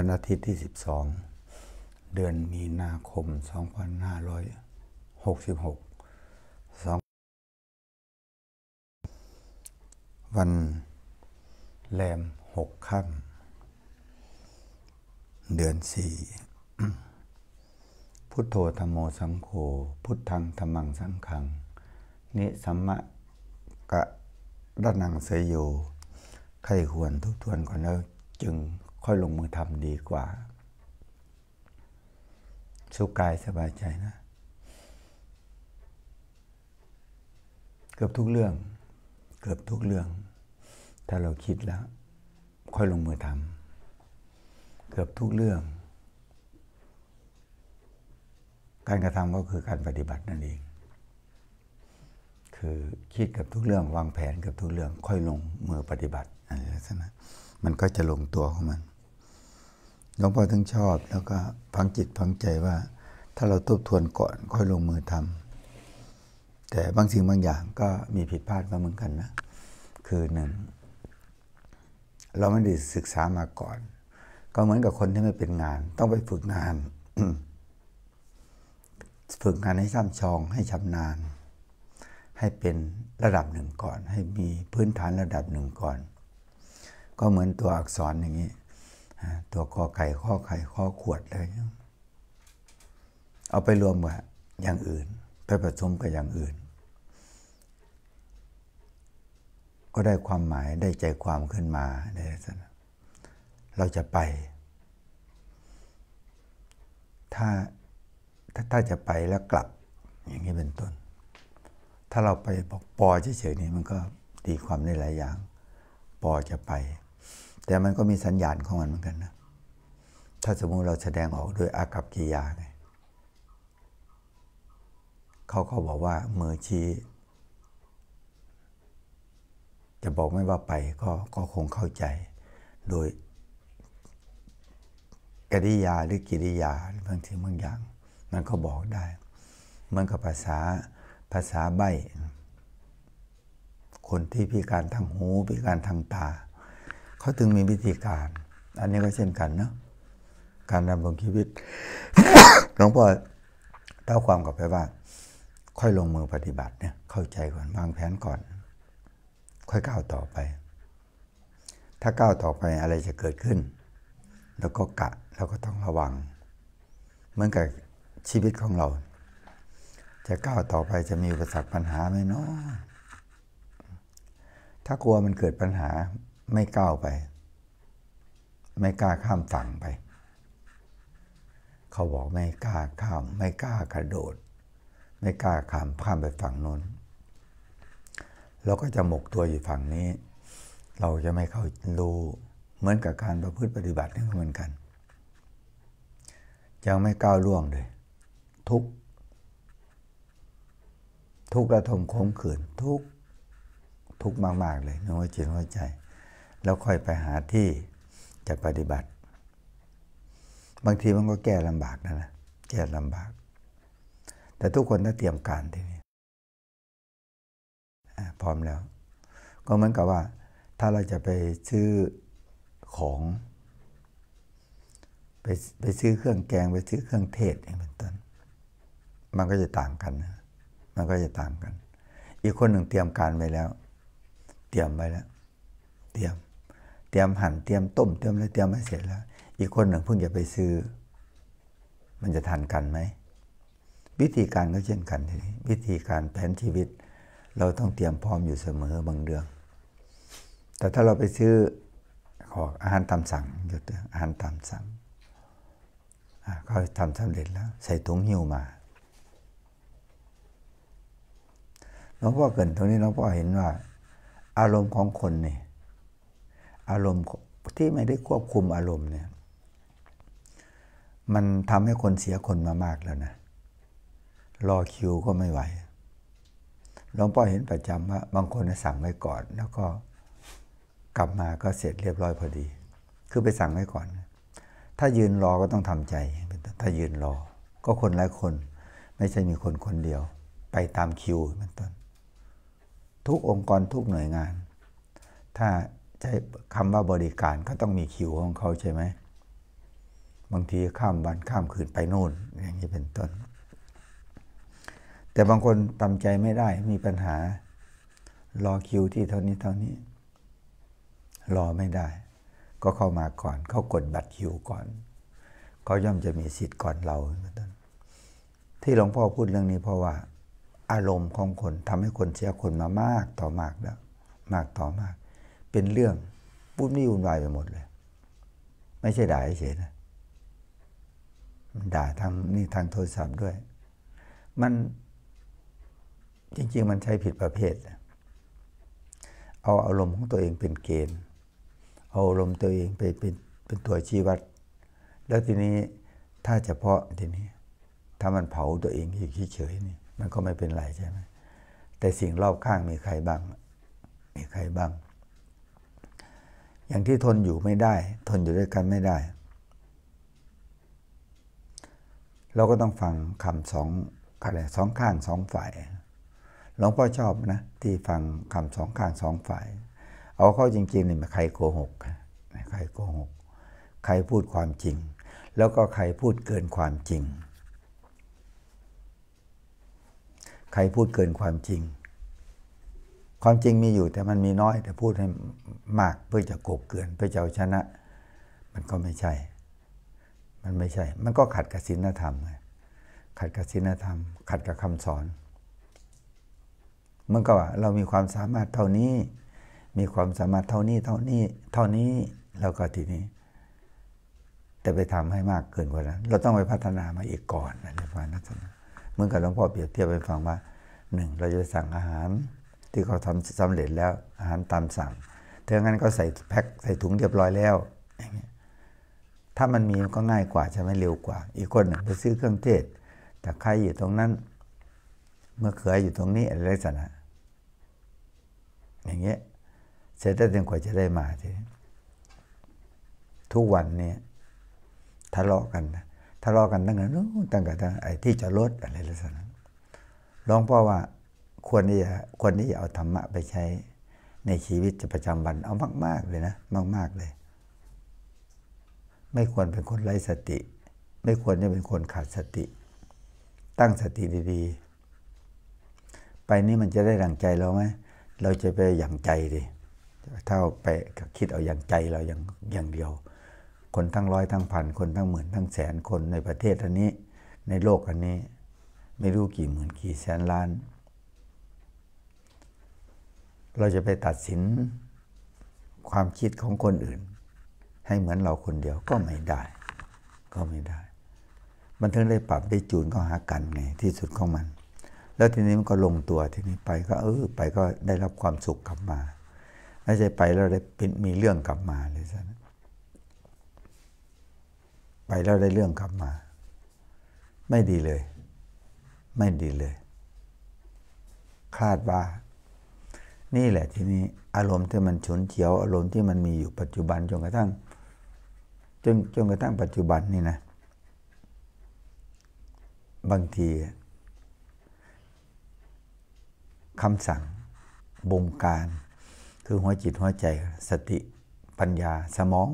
วันอาทิตย์ที่12เดือนมีนาคม 2566 2วันแรม6ค่ำเดือน4พุทโธธรรมโมสังโฆ พุทธังธรรมังสังขัง นิสัมมะกะระนังเสยโยไข้ควรทุกทวนก่อนแล้วจึงค่อยลงมือทำดีกว่า สุขกายสบายใจนะ เกือบทุกเรื่อง เกือบทุกเรื่อง ถ้าเราคิดแล้ว ค่อยลงมือทำ เกือบทุกเรื่อง การกระทำก็คือการปฏิบัตินั่นเอง คือคิดกับทุกเรื่อง วางแผนกับทุกเรื่อง ค่อยลงมือปฏิบัติอะไรลักษณะมันก็จะลงตัวของมันหลวงพ่อทั้งชอบแล้วก็พังจิตพังใจว่า ถ้าเราทบทวนก่อน ค่อยลงมือทำ แต่บางสิ่งบางอย่างก็มีผิดพลาดมาเหมือนกันนะคือหนึ่งเราไม่ได้ศึกษามาก่อน ก็เหมือนกับคนที่ไม่เป็นงาน ต้องไปฝึกงาน ฝึกงานให้ซ้ำชองให้ชำนาญให้เป็นระดับหนึ่งก่อน ให้มีพื้นฐานระดับหนึ่งก่อน ก็เหมือนตัวอักษรอย่างนี้ตัวคอไก่ข้อไข่ข้อขวดเลย เอาไปรวมกับอย่างอื่น ไปผสมกับอย่างอื่น ก็ได้ความหมายได้ใจความขึ้นมาในลักษณะเราจะไปถ้าถ้าถ้าจะไปแล้วกลับ อย่างนี้เป็นต้น ถ้าเราไปบอกปอเฉยๆนี่มันก็ดีความในหลายอย่าง ปอจะไปแต่มันก็มีสัญญาณของมันเหมือนกันนะ ถ้าสมมุติเราแสดงออกด้วยอากับกิยาไงเขาก็บอกว่ามือชี้จะบอกไม่ว่าไปก็ก็คงเข้าใจ โดยกริยาหรือกิริยาบางทีบางอย่าง มันก็บอกได้เมือนกับภาษาภาษาใบ คนที่พิการทางหูพิการทางตาเขาถึงมีวิธีการ อันนี้ก็เช่นกันเนาะการดำรงชีวิตหลวงพ่อเท่าความกับไปว่า ค่อยลงมือปฏิบัติเนี่ย เข้าใจก่อนวางแผนก่อน ค่อยก้าวต่อไป ถ้าก้าวต่อไปอะไรจะเกิดขึ้น แล้วก็กะแล้วก็ต้องระวัง เหมือนกับชีวิตของเรา จะก้าวต่อไปจะมีอุปสรรคปัญหาไหมเนาะถ้ากลัวมันเกิดปัญหาไม่ก้าวไป ไม่กล้าข้ามฝั่งไป เขาบอกไม่กล้าข้าม ไม่กล้ากระโดด ไม่กล้าข้ามข้ามไปฝั่งนู้นเราก็จะหมกตัวอยู่ฝั่งนี้ เราจะไม่เข้ารู้ เหมือนกับการประพฤติปฏิบัตินี่เหมือนกันยังไม่ก้าวล่วงเลย ทุกทุกระทมคมขืน ทุกทุกมากๆเลยในหัวจิตหัวใจแล้วค่อยไปหาที่จะปฏิบัติ บางทีมันก็แก้ลำบากนะนะแก้ลำบาก แต่ทุกคนต้องเตรียมการทีนี้พร้อมแล้ว ก็เหมือนกับว่า ถ้าเราจะไปซื้อของไปไปซื้อเครื่องแกงไปซื้อเครื่องเทศอย่างเป็นต้น มันก็จะต่างกันนะ มันก็จะต่างกัน อีกคนหนึ่งเตรียมการไปแล้ว เตรียมไปแล้ว เตรียมเตรียมหั่นเตรียมต้มเตรียมอะไรเตรียมมาเสร็จแล้ว อีกคนหนึ่งเพิ่งจะไปซื้อ มันจะทันกันไหม วิธีการก็เช่นกันทีนี้วิธีการแผนชีวิต เราต้องเตรียมพร้อมอยู่เสมอบางเรื่อง แต่ถ้าเราไปซื้อ ของอาหารตามสั่งกยัวอาหารตามสั่ง เขาทำสำเร็จแล้ว ใส่ถุงหิ้วมาหลวงพ่อเกินตรงนี้หลวงพ่อเห็นว่า อารมณ์ของคนเนี่ยอารมณ์ที่ไม่ได้ควบคุมอารมณ์เนี่ย มันทำให้คนเสียคนมามากแล้วนะ รอคิวก็ไม่ไหวหลวงพ่อเห็นประจำว่าบางคนสั่งไว้ก่อน แล้วก็กลับมาก็เสร็จเรียบร้อยพอดี คือไปสั่งไว้ก่อน ถ้ายืนรอก็ต้องทำใจ ถ้ายืนรอ ก็คนหลายคน ไม่ใช่มีคนคนเดียว ไปตามคิวเป็นต้นทุกองค์กรทุกหน่วยงาน ถ้าใช้คำว่าบริการก็ต้องมีคิวของเขาใช่ไหม บางทีข้ามวันข้ามคืนไปนู่น อย่างนี้เป็นต้น แต่บางคนทำใจไม่ได้มีปัญหา รอคิวที่เท่านี้เท่านี้ รอไม่ได้ก็เข้ามาก่อน เขากดบัตรคิวก่อนเขาย่อมจะมีสิทธิ์ก่อนเราเป็นต้นที่หลวงพ่อพูดเรื่องนี้เพราะว่า อารมณ์ของคนทำให้คนเสียคนมามากต่อมากแล้วมากต่อมากเป็นเรื่องปุ๊บนี่วุ่นวายไปหมดเลย ไม่ใช่ด่าเฉยนะ ด่าทางนี่ทางโทรศัพท์ด้วย มันจริง ๆ มันใช้ผิดประเภท เอาอารมณ์ของตัวเองเป็นเกณฑ์ เอาอารมณ์ตัวเองไปเป็นเป็นตัวชี้วัด แล้วทีนี้ถ้าเฉพาะทีนี้ ถ้ามันเผาตัวเองอยู่เฉยๆนี่มันก็ไม่เป็นไรใช่ไหมแต่สิ่งรอบข้างมีใครบ้างมีใครบ้างอย่างที่ทนอยู่ไม่ได้ ทนอยู่ด้วยกันไม่ได้ เราก็ต้องฟังคำสองอะไรสองข้างสองฝ่าย หลวงพ่อชอบ นะ ที่ฟังคำสองข้างสองฝ่าย เอาเข้าจริงๆนี่ใครโกหกใครโกหกใครพูดความจริง แล้วก็ใครพูดเกินความจริง ใครพูดเกินความจริงความจริงมีอยู่แต่มันมีน้อย แต่พูดให้มากเพื่อจะกบเกินเพื่อจะเอาชนะ มันก็ไม่ใช่ มันไม่ใช่ มันก็ขัดกับศีลธรรมไงขัดกับศีลธรรม ขัดกับคำสอนมันก็ว่า เรามีความสามารถเท่านี้มีความสามารถเท่านี้เท่านี้เท่านี้แล้วก็ทีนี้ แต่ไปทำให้มากเกินกว่านั้นเราต้องไปพัฒนามาอีกก่อนอะไรประมาณนั้นเมือกับหลวงพ่อเปรียบเทียบไปฟังว่าหนึ่งเราจะสั่งอาหารที่เขาทำสำเร็จแล้วอาหารตามสั่งถ้างั้นก็ใส่แพ็คใส่ถุงเรียบร้อยแล้วอย่างเงี้ยถ้ามันมีก็ง่ายกว่าใช่ไหมเร็วกว่า อีกคนหนึ่งไปซื้อเครื่องเทศแต่ใครอยู่ตรงนั้น เมื่อเขืออยู่ตรงนี้อะไรลักษณะอย่างเงี้ยเสร็จแล้วึงกว่าจะได้มาทีทุกวันเนี่ยทะเลาะกันทะเลาะกันตั้งแต่นู้นตั้งแต่ตั้งไอ้ที่จะลดอะไรลักษณะหลวงพ่อว่าควรที่จะควรที่จะเอาธรรมะไปใช้ในชีวิตประจำวันเอามาก ๆเลยนะมาก ๆเลย ไม่ควรเป็นคนไร้สติ ไม่ควรจะเป็นคนขาดสติ ตั้งสติดีๆ ไปนี่มันจะได้ดังใจเราไหมเราจะไปอย่างใจดิถ้าไปคิดเอาอย่างใจเราอย่างอย่างเดียว คนทั้งร้อยทั้งพันคนทั้งหมื่นทั้งแสนคนในประเทศอันนี้ ในโลกอันนี้ ไม่รู้กี่หมื่นกี่แสนล้านเราจะไปตัดสิน ความคิดของคนอื่น ให้เหมือนเราคนเดียว ก็ไม่ได้ ก็ไม่ได้ มันถึงได้ปรับได้จูนก็หากันไงที่สุดของมัน แล้วทีนี้มันก็ลงตัวทีนี้ไปก็ เออ ไปก็ได้รับความสุขกลับมาไม่ใช่ไปแล้วได้เป็นมีเรื่องกลับมาเลยซะไปแล้วได้เรื่องกลับมา ไม่ดีเลย ไม่ดีเลย คาดว่านี่แหละทีนี้อารมณ์ที่มันฉุนเฉียว อารมณ์ที่มันมีอยู่ปัจจุบันจนกระทั่งจนจนกระทั่งปัจจุบันนี่นะ บางทีคำสั่งบงการ คือหัวจิตหัวใจ สติ ปัญญาสมอง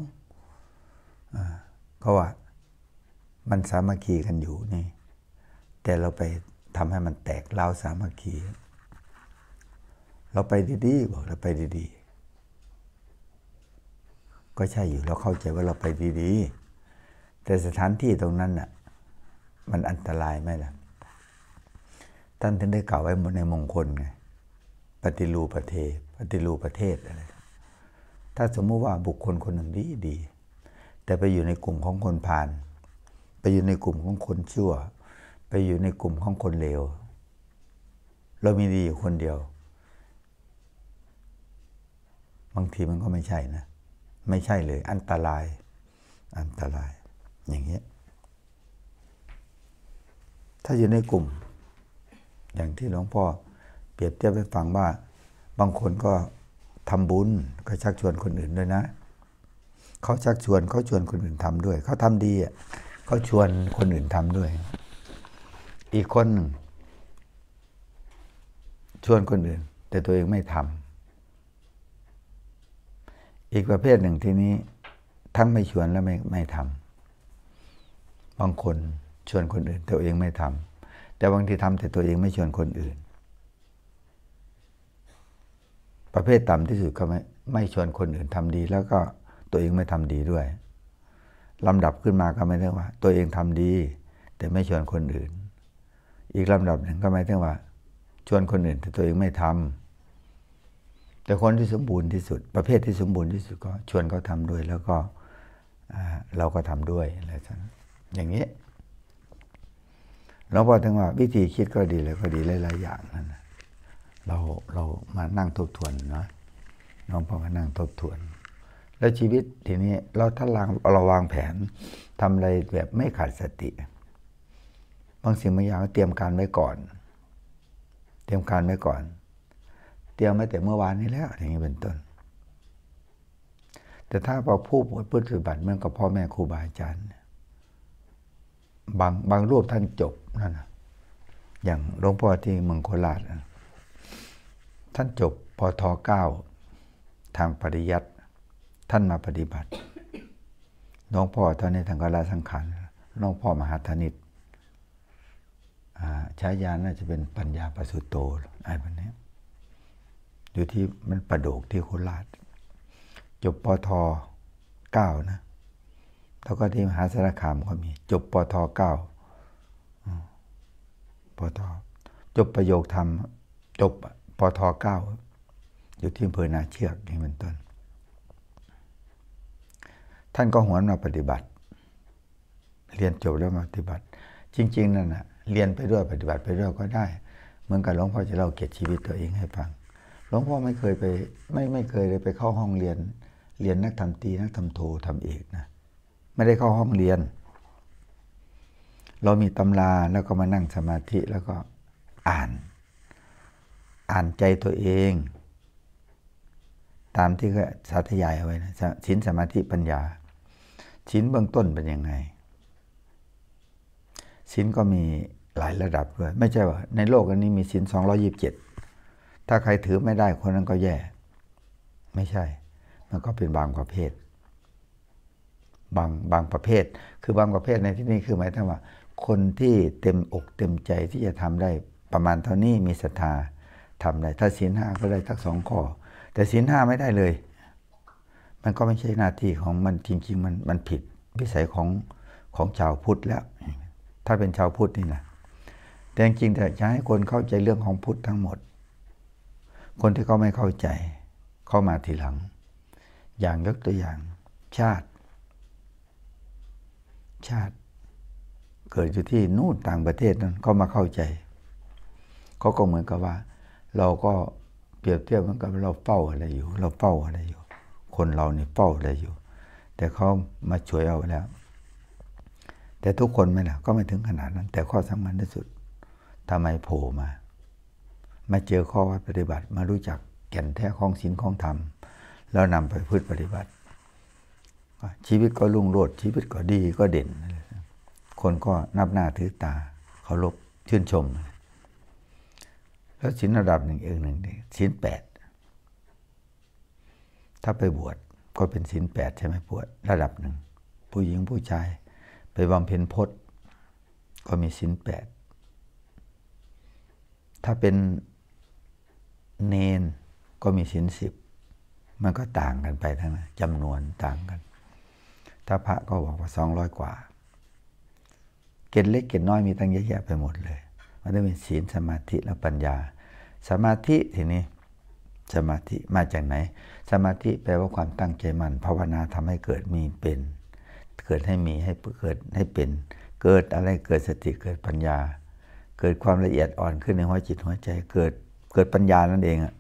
ก็ว่ามันสามัคคีกันอยู่นี่แต่เราไปทำให้มันแตกเล่าสามัคคีเราไปดีๆ บอกเราไปดี ๆ ก็ใช่อยู่เราเข้าใจว่าเราไปดีๆ แต่สถานที่ตรงนั้นน่ะ มันอันตรายไหมล่ะ ท่านท่านได้กล่าวไว้ในมงคลไงปฏิรูประเทศปฏิรูปประเทศอะไรถ้าสมมุติว่าบุคคลคนหนึ่งดีดี แต่ไปอยู่ในกลุ่มของคนพาลไปอยู่ในกลุ่มของคนชั่ว ไปอยู่ในกลุ่มของคนเลวเรามีดีอยู่คนเดียวบางทีมันก็ไม่ใช่นะไม่ใช่เลยอันตราย อันตรายอย่างเงี้ยถ้าอยู่ในกลุ่มอย่างที่หลวงพ่อเปรียบเทียบให้ฟังว่าบางคนก็ทำบุญก็ชักชวนคนอื่นด้วยนะ เขาชักชวนเขาชวนคนอื่นทำด้วย เขาทำดีอ่ะเขาชวนคนอื่นทำด้วย อีกคนชวนคนอื่นแต่ตัวเองไม่ทำอีกประเภทหนึ่งทีนี้ทั้งไม่ชวนและไม่ไม่ทำบางคนชวนคนอื่นตัวเองไม่ทำแต่บางทีทำแต่ตัวเองไม่ชวนคนอื่น ประเภทต่ำที่สุดก็ไม่ไม่ชวนคนอื่นทำดีแล้วก็ตัวเองไม่ทำดีด้วยลำดับขึ้นมาก็ไม่ได้ว่า ตัวเองทำดี แต่ไม่ชวนคนอื่น อีกลำดับหนึ่งก็ไม่ได้ว่า ชวนคนอื่น แต่ตัวเองไม่ทำแต่คนที่สมบูรณ์ที่สุดประเภทที่สมบูรณ์ที่สุดก็ชวนเขาทาด้วย แล้วก็เราก็ทำด้วยอะไรสักอย่างนี้ เราบอกถึงว่าวิธีคิดก็ดีเลยก็ดีหลายๆ อย่างนั่นเราเรามานั่งทบทวนเนาะน้องพ่อมานั่งทบทวน แล้วชีวิตทีนี้เราถ้าลางเราวางแผนทำอะไรแบบไม่ขาดสติ บางสิ่งบางอย่างเตรียมการไว้ก่อน เตรียมการไว้ก่อนยียว้แต่เมื่อวานนี้แล้วอย่างนี้เป็นต้น แต่ถ้าพอผู้ปฏิบัติเมื่อกับพ่อแม่ครูบาอาจารย์ บางบางรูปท่านจบนั่นนะอย่างหลวงพ่อที่เมืองโคราชท่านจบพอทเก้าทางปริยัติ ท่านมาปฏิบัติหลวงพ่อตอนนี้ทางกลาสังขารหลวงพ่อมหาธนิตใช้ยาน่าจะเป็นปัญญาปสุตโตอะไรแบบนี้อยู่ที่มันประโดกที่โคราชจบปทเก้านะแล้วก็ที่มหาสารคามก็มี จบปทเก้าปทจบประโยคธรรมจบปทเก้าอยู่ที่อำเภอนาเชือกนี่เป็นต้น ท่านก็หวนมาปฏิบัติ เรียนจบแล้วมาปฏิบัติ จริง ๆ นั่นนะเรียนไปด้วยปฏิบัติไปด้วยก็ได้ เหมือนกับหลวงพ่อจะเล่าเกียรติชีวิตตัวเองให้ฟังหลวงพ่อไม่เคยไป ไม่ไม่เคยเลยไปเข้าห้องเรียน เรียนนักทำตีนักทำโททำเอกนะไม่ได้เข้าห้องเรียน เรามีตำราแล้วก็มานั่งสมาธิแล้วก็อ่าน อ่านใจตัวเอง ตามที่ก็สาธยายเอาไว้นะชิ้นสมาธิปัญญา ชิ้นเบื้องต้นเป็นยังไงชิ้นก็มีหลายระดับด้วยไม่ใช่ว่า ในโลกอันนี้มีชิ้น227ถ้าใครถือไม่ได้คนนั้นก็แย่ ไม่ใช่ มันก็เป็นบางประเภท บางบางประเภท คือบางประเภทในที่นี้คือหมายถึงว่า คนที่เต็มอกเต็มใจที่จะทำได้ ประมาณเท่านี้มีศรัทธาทำได้ ถ้าศีลห้าก็ได้ทักสองข้อ แต่ศีลห้าไม่ได้เลย มันก็ไม่ใช่หน้าที่ของมันจริง ๆ มันมันผิดวิสัยของของชาวพุทธแล้ว ถ้าเป็นชาวพุทธนี่นะแต่จริงแต่จะให้คนเข้าใจเรื่องของพุทธทั้งหมดคนที่เขาไม่เข้าใจ เข้ามาทีหลัง อย่างยกตัวอย่างชาติ ชาติเกิดอยู่ที่นู่นต่างประเทศนั้น เขามาเข้าใจ เขาก็เหมือนกับว่า เราก็เปรียบเทียบเหมือนกับเราเฝ้าอะไรอยู่ เราเฝ้าอะไรอยู่ คนเราเนี่ยเฝ้าอะไรอยู่ แต่เขามาช่วยเอาแล้ว แต่ทุกคนไม่นะก็ไม่ถึงขนาดนั้น แต่ข้อสำคัญที่สุดทำไมโผล่มามาเจอข้อวัดปฏิบัติมารู้จัก แก่นแท้ของศีลของธรรมแล้วนำไปพืชปฏิบัติ ชีวิตก็ รุ่งโรจน์ชีวิต ก็ ดีก็เด่น คนก็นับหน้าถือตาเคารพชื่นชม แล้วศีลระดับหนึ่งเองหนึ่งศีลแปด ถ้าไปบวชก็เป็นศีลแปดใช่ไหมบวชระดับหนึ่งผู้หญิงผู้ชายไปบำเพ็ญพจน์ก็มีศีลแปดถ้าเป็นเนนก็มีศีลสิบมันก็ต่างกันไปทั้งนั้นจำนวนต่างกัน ถ้าพระก็บอกว่าสองร้อยกว่า เกณฑ์เล็กเกณฑ์น้อยมีตั้งเยอะแยะไปหมดเลยมันได้เป็นศีลสมาธิและปัญญา สมาธิทีนี้สมาธิมาจากไหน สมาธิแปลว่าความตั้งใจมันนภาวนาทำให้เกิดมีเป็น เกิดให้มีให้เกิดให้เป็น เกิดอะไรเกิดสติเกิดปัญญา เกิดความละเอียดอ่อนขึ้นในหัวจิตหัวใจเกิดเกิดปัญญานั่นเองอะ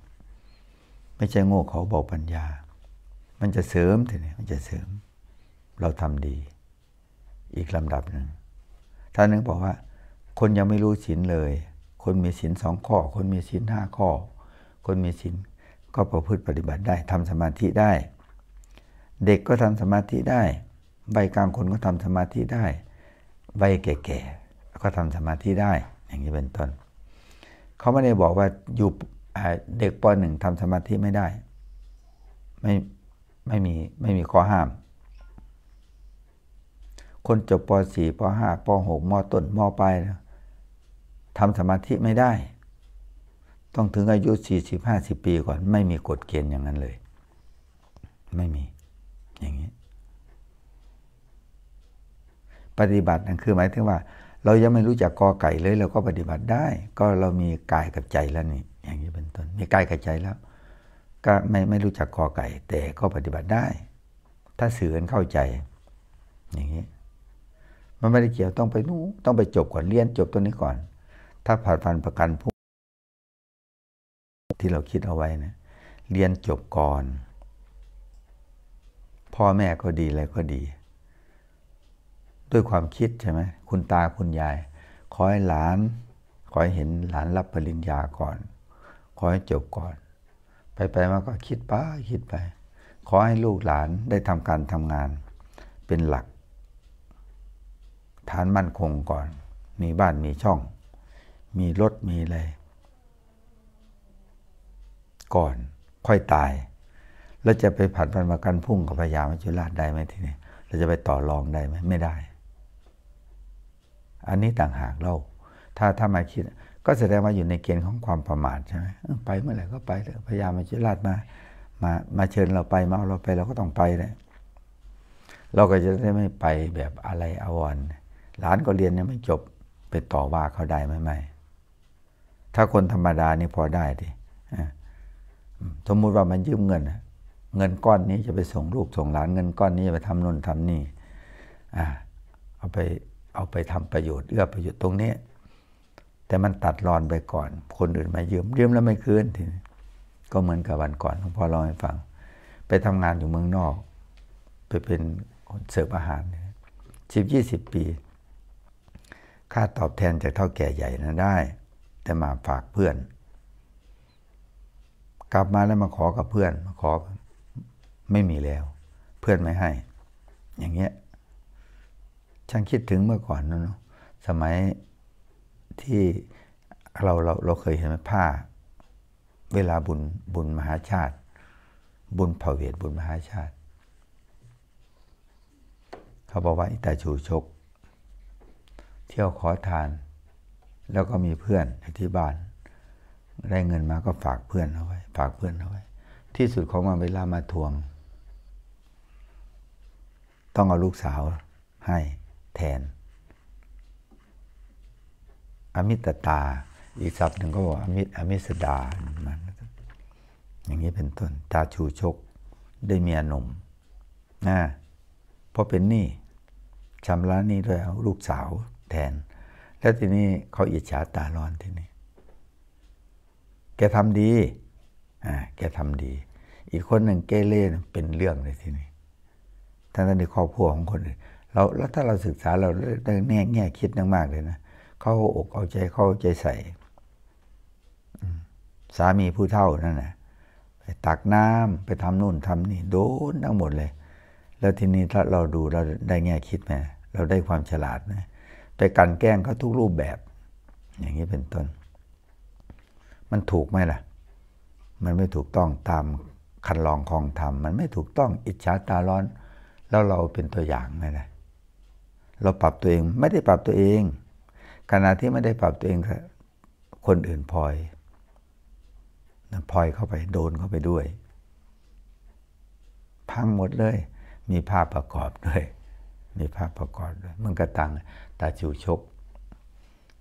ไม่ใช่โง่เขาบอกปัญญา มันจะเสริมทีนี้มันจะเสริม เราทำดี อีกลำดับหนึ่งท่านนึงบอกว่าคนยังไม่รู้ศีลเลย คนมีศีลสองข้อ คนมีศีลห้าข้อ คนมีศีลก็ประพฤติปฏิบัติได้ทำสมาธิได้ เด็กก็ทำสมาธิได้ ใบกลางคนก็ทำสมาธิได้ใบแก่ๆก็ทำสมาธิได้ อย่างนี้เป็นต้นเขาไม่ได้บอกว่า อยู่เด็กป .1 ทำสมาธิไม่ได้ ไม่ไม่มีไม่มีข้อห้าม คนจบป .4 ป .5 ป .6 มต้นมปลายทำสมาธิไม่ได้ ต้องถึงอายุ 40-50 ปีก่อน ไม่มีกฎเกณฑ์อย่างนั้นเลย ไม่มีอย่างนี้ ปฏิบัตินั่นคือหมายถึงว่าเรายังไม่รู้จักกอไก่เลย เราก็ปฏิบัติได้ ก็เรามีกายกับใจแล้วนี่อย่างนี้เป็นต้นมีกายกับใจแล้ว ก็ไม่ไม่รู้จักกอไก่ แต่ก็ปฏิบัติได้ ถ้าสื่อเข้าใจ อย่างนี้ มันไม่ได้เกี่ยวต้องไปนู้ต้องไปจบก่อนเรียนจบตัวนี้ก่อน ถ้าผ่านฟันประกันพูดที่เราคิดเอาไว้นะ เรียนจบก่อน พ่อแม่ก็ดีอะไรก็ดีด้วยความคิดใช่ไหมคุณตาคุณยายขอให้หลาน ขอให้เห็นหลานรับปริญญาก่อนขอให้จบก่อนไปไปมาก็คิดป้าคิดไป ขอให้ลูกหลานได้ทำการทำงาน เป็นหลัก ฐานมั่นคงก่อน มีบ้านมีช่อง มีรถมีอะไร ก่อนค่อยตาย แล้วจะไปผัดพันประกันพุ่งกับพญามัจจุราชได้ไหมทีนี้เราจะไปต่อรองได้ไหมไม่ได้อันนี้ต่างหากเรา ถ้าถ้ามาคิด ก็แสดงว่าอยู่ในเกณฑ์ของความประมาทใช่ไหมไปเมื่อไหร่ก็ไปพยายามมาจิราดมา มา มาเชิญเราไปมาเอาเราไปเราก็ต้องไปเลย เราก็จะได้ไม่ไปแบบอะไรอวร หลานก็เรียนยังไม่จบไปต่อว่าเขาได้ไหมไม่ถ้าคนธรรมดานี่พอได้ดิสมมุติว่ามันยืมเงินเงินก้อนนี้จะไปส่งลูกส่งหลานเงินก้อนนี้จะไปทำนนทำนี่เอาไปเอาไปทำประโยชน์เอื้อประโยชน์ตรงนี้ แต่มันตัดรอนไปก่อน คนอื่นมายืมยืมแล้วไม่คืนทีนก็เหมือนกับวันก่อนหลวงพ่อเล่าให้ฟัง ไปทำงานอยู่เมืองนอก ไปเป็นคนเสิร์ฟอาหารสิบยี่สิบปี ค่าตอบแทนจากเท่าแก่ใหญ่นั้นได้ แต่มาฝากเพื่อน กลับมาแล้วมาขอกับเพื่อน มาขอไม่มีแล้ว เพื่อนไม่ให้ อย่างเงี้ยฉันคิดถึงเมื่อก่อนนะนะสมัยที่เราเราเราเคยเห็นผ้าเวลาบุญบุญมหาชาติ บุญเผ่าเวทบุญมหาชาติ เขาบอกว่าอิตาชูชก เที่ยวขอทาน แล้วก็มีเพื่อนที่บ้าน ได้เงินมาก็ฝากเพื่อนเอาไว้ฝากเพื่อนเอาไว้ ที่สุดของมันเวลามาทวง ต้องเอาลูกสาวให้แทน อมิตตา อีกศัพท์หนึ่งก็บอกอมิตอมิสดา อย่างนี้เป็นต้น ตาชูชก ได้เมียหนุ่มนะเพราะเป็นหนี้ชำระนี้ด้วยเอาลูกสาวแทน แล้วทีนี้เขาอิจฉาตาร้อนทีนี้ แกทำดีอ่าแกทำดี อีกคนหนึ่งเกเรเป็นเรื่องเลยทีนี้ ทั้งๆในครอบครัวของคนอื่นเราแล้วถ้าเราศึกษาเราได้แง่แง่คิดมากเลยนะ เขาอกเอาใจเข้าใจใส่สามีผู้เท่านั่นนะไปตักน้ำไปทำนู่นทำนี่โดนทั้งหมดเลย แล้วทีนี้ถ้าเราดูเราได้แง่คิดไหมเราได้ความฉลาดนะไปกันแกล้งเขาทุกรูปแบบ อย่างนี้เป็นต้น มันถูกไหมล่ะ มันไม่ถูกต้องตามคันลองคองธรรม มันไม่ถูกต้องอิจฉาตาร้อน แล้วเราเป็นตัวอย่างไหมล่ะเราปรับตัวเองไม่ได้ปรับตัวเองขณะที่ไม่ได้ปรับตัวเองคนอื่นพลอยพลอยเข้าไปโดนเข้าไปด้วยพังหมดเลย มีภาพประกอบด้วย มีภาพประกอบด้วยมันกระตังตาชิวชก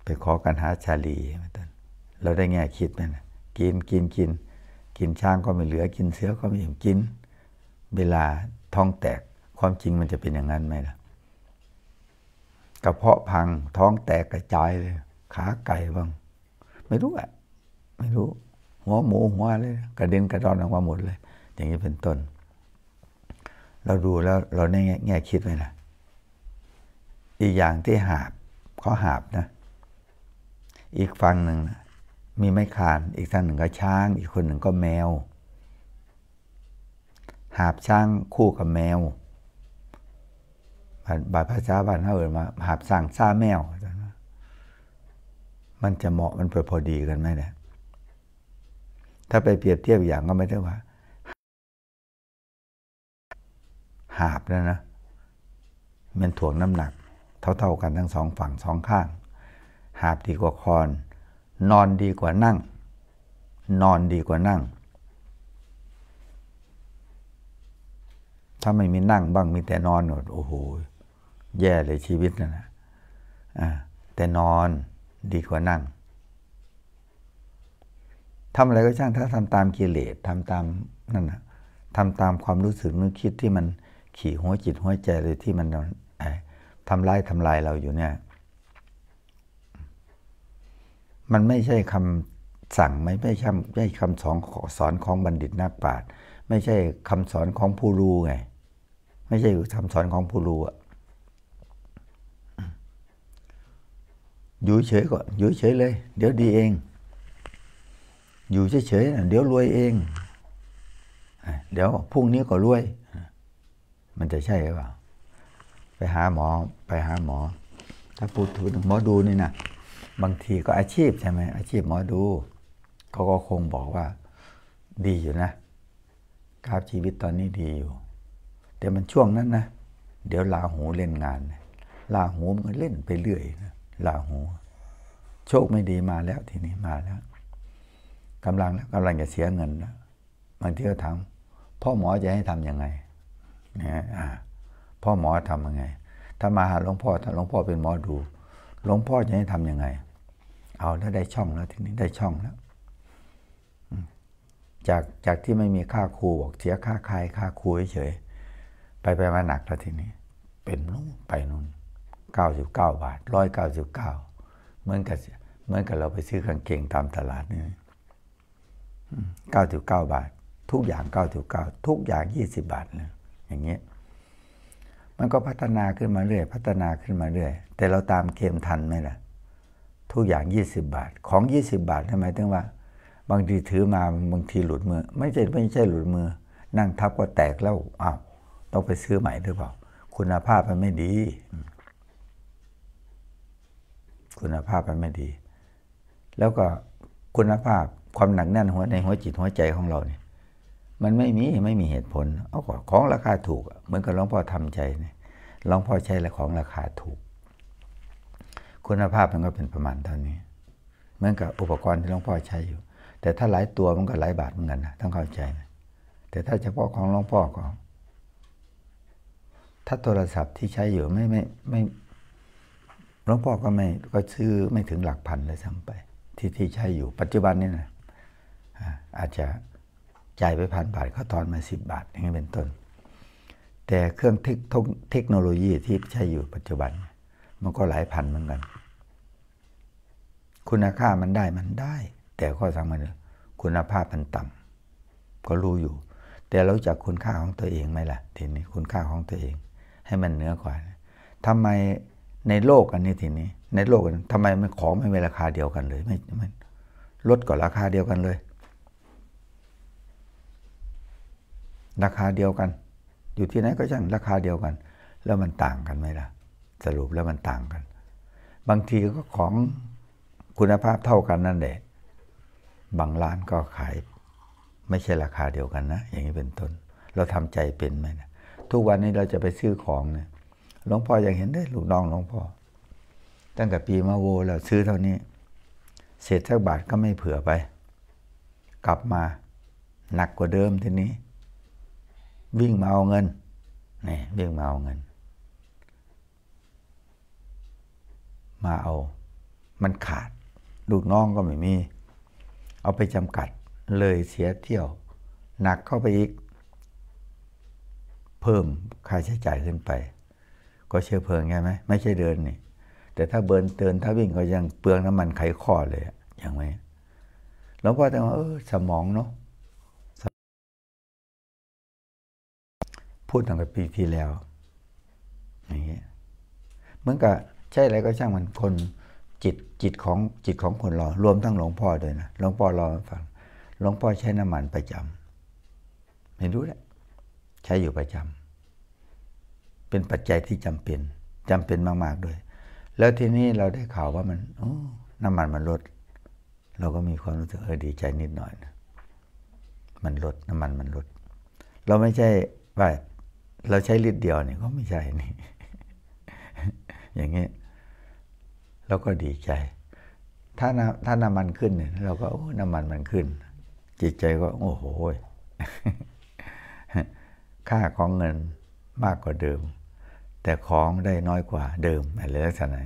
ไปขอกันหาชาลีมาตนเราได้แง่คิดไหมนะกินกินกิน กินช้างก็ไม่เหลือ กินเสือก็ไม่อิ่มกิน เวลาท้องแตกความจริงมันจะเป็นอย่างนั้นไหมล่ะกระเพาะพังท้องแตกกระจายเลย ขาไก่บ้างไม่รู้อ่ะไม่รู้ หัวหมูหัวเลยกระเด็นกระดอนออกมาหมดเลย อย่างนี้เป็นต้นเราดูแล้ว เราแง่แง่คิดไหมนะอีกอย่างที่หาบเขาหาบนะอีกฝั่งหนึ่งนะมีไม้คาน อีกท่านหนึ่งก็ช้าง อีกคนหนึ่งก็แมว หาบช้างคู่กับแมวบาดภาษาบาดเท่าเอิมนาหาบสร้างซ่าแมวมันจะเหมาะมันเปิดพอดีกันไหมเนี่ยถ้าไปเปรียบเทียบอย่างก็ไม่ได้ว่า หาบนะนะมันถ่วงน้ำหนัก เท่า ๆกันทั้งสองฝั่งสองข้าง หาบดีกว่าคอนนอนดีกว่านั่ง นอนดีกว่านั่งถ้าไม่มีนั่ง บ้างมีแต่นอนหมดโอ้โหแย่เลยชีวิตนั่นนะแต่นอนดีกว่านั่ง ทำอะไรก็ช่าง ถ้าทำตามกิเลสทำตามนั่นนะทำตามความรู้สึกนึกคิดที่มันขี่หัวจิต หัวใจเลยที่มันทำลายทำลายเราอยู่เนี่ย มันไม่ใช่คำสั่งไม่ไม่ใช่ไม่ใช่คำสอนสอนของบัณฑิตนักปราชญ์ไม่ใช่คำสอนของผู้รู้ไง ไม่ใช่คำสอนของผู้รู้อะอยู่เฉยก่อนอยู่เฉยเลย เดี๋ยวดีเอง อยู่เฉยๆนะเดี๋ยวรวยเอง เดี๋ยว พรุ่งนี้ก็รวย มันจะใช่หรือเปล่าไปหาหมอไปหาหมอ ถ้าพูดถึงหมอดูนี่นะบางทีก็อาชีพใช่ไหมอาชีพหมอดูเขาก็คงบอกว่า ดีอยู่นะกราฟชีวิตตอนนี้ดีอยู่แต่มันช่วงนั้นนะเดี๋ยวลาหูเล่นงาน ลาหูมันเล่นไปเรื่อยนะลาหูโชคไม่ดีมาแล้วทีนี้มาแล้วกำลังแล้วกำลังจะเสียเงินแล้วบางทีก็ถามพ่อหมอจะให้ทำยังไงนะพ่อหมอทำยังไง ถ้ามาหาหลวงพ่อถ้าหลวงพ่อเป็นหมอดูหลวงพ่อจะให้ทำยังไง เอาแล้วได้ช่องแล้ว ทีนี้ได้ช่องแล้วจากจากที่ไม่มีค่าครูบอกเสียค่าคายค่าครูเฉยไปไปมาหนักแล้วทีนี้ เป็นนู่นไปนู่น99 บาท 199เหมือนกับเหมือนกับเราไปซื้อกางเกงตามตลาดนี่99 บาท ทุกอย่าง99ทุกอย่าง 20 บาทเลยอย่างเงี้ยมันก็พัฒนาขึ้นมาเรื่อย พัฒนาขึ้นมาเรื่อย แต่เราตามเกมทันไหมล่ะ ทุกอย่าง 20 บาทของ 20 บาททำไมถึงว่าบางทีถือมาบางทีหลุดมือ ไม่ใช่ไม่ใช่หลุดมือ นั่งทับก็แตกแล้วอ้าวต้องไปซื้อใหม่หรือเปล่าคุณภาพมันไม่ดีคุณภาพมันไม่ดี แล้วก็คุณภาพความหนักแน่นหัวในหัวจิตหัวใจของเราเนี่ยมันไม่มีไม่มีเหตุผลเอาของราคาถูก เหมือนกับหลวงพ่อทำใจเนี่ยหลวงพ่อใช้และของราคาถูก คุณภาพมันก็เป็นประมาณเท่านี้ เหมือนกับอุปกรณ์ที่หลวงพ่อใช้อยู่ แต่ถ้าหลายตัวมันก็หลายบาทเหมือนกันนะต้องเข้าใจนะแต่ถ้าเฉพาะของหลวงพ่อก็ถ้าโทรศัพท์ที่ใช้อยู่ไม่ไม่ไมไม่หลวงพ่อก็ไม่ก็ซื้อ ไม่ถึงหลักพันเลยซ้ำไป ที่ที่ใช้อยู่ ปัจจุบันนี่นะอาจจะจ่ายไปพันบาทเขาทอนมาสิบบาทอย่างนี้เป็นต้น แต่เครื่องเทคโนโลยีที่ใช้อยู่ปัจจุบันมันก็หลายพันเหมือนกัน คุณค่ามันได้มันได้ แต่ข้อสำคัญคือคุณภาพมันต่ำก็รู้อยู่ แต่เราจะคุณค่าของตัวเองไหมล่ะทีนี้คุณค่าของตัวเอง ให้มันเหนือกว่าทำไมในโลกอันนี้ทีนี้ ในโลกทำไมมันของไม่มีราคาเดียวกันเลยไม่ไม่ลดก่อนราคาเดียวกันเลย ราคาเดียวกัน อยู่ที่ไหนก็ช่างราคาเดียวกัน แล้วมันต่างกันไหมล่ะ สรุปแล้วมันต่างกัน บางทีก็ของคุณภาพเท่ากันนั่นแหละบางร้านก็ขายไม่ใช่ราคาเดียวกันนะ อย่างนี้เป็นต้นเราทำใจเป็นไหมนะทุกวันนี้เราจะไปซื้อของเนี่ยหลวงพ่ออยากเห็นได้ลูกน้องหลวงพ่อตั้งแต่ปีมาโว แล้วซื้อเท่านี้เศษสักบาทก็ไม่เผื่อไป กลับมา หนักกว่าเดิมทีนี้ วิ่งมาเอาเงินนี่วิ่งมาเอาเงิน มาเอา มันขาดลูกน้องก็ไม่มี เอาไปจำกัดเลยเสียเที่ยว หนักเข้าไปอีก เพิ่มค่าใช้จ่ายขึ้นไปก็เชื้อเพลิงใช่ไหมไม่ใช่เดินนี่แต่ถ้าเบินเดินถ้าวิ่งก็ยังเปลืองน้ำมันไขข้อเลยอย่างไมหลวงพ่อจต่ว่าเออสมองเนาะพูดตั้งแต่ปีที่แล้วอย่างเงี้ยเหมือนกับใช่อะไรก็ช่างมันคน จิตจิตของจิตของคนเรารวมทั้งหลวงพ่อด้วยนะหลวงพ่อรอฟังหลวงพ่อใช้น้ำมันประจำไม่รู้แหละใช้อยู่ประจำเป็นปัจจัยที่จำเป็นจำเป็นมาก ๆ ด้วย แล้วทีนี้เราได้ข่าวว่ามันน้ำมันมันลด เราก็มีความรู้สึกเออดีใจนิดหน่อยนะมันลดน้ำมันมันลด เราไม่ใช่ว่าเราใช้ลิตรเดียวเนี่ยก็ไม่ใช่นี่ อย่างเงี้ยเราก็ดีใจ ถ้าถ้าน้ำมันขึ้นเนี่ย เราก็โอ้ น้ำมันมันขึ้น จิตใจก็โอ้โหค่าของเงินมากกว่าเดิมแต่ของได้น้อยกว่าเดิมอะไรลักษณะ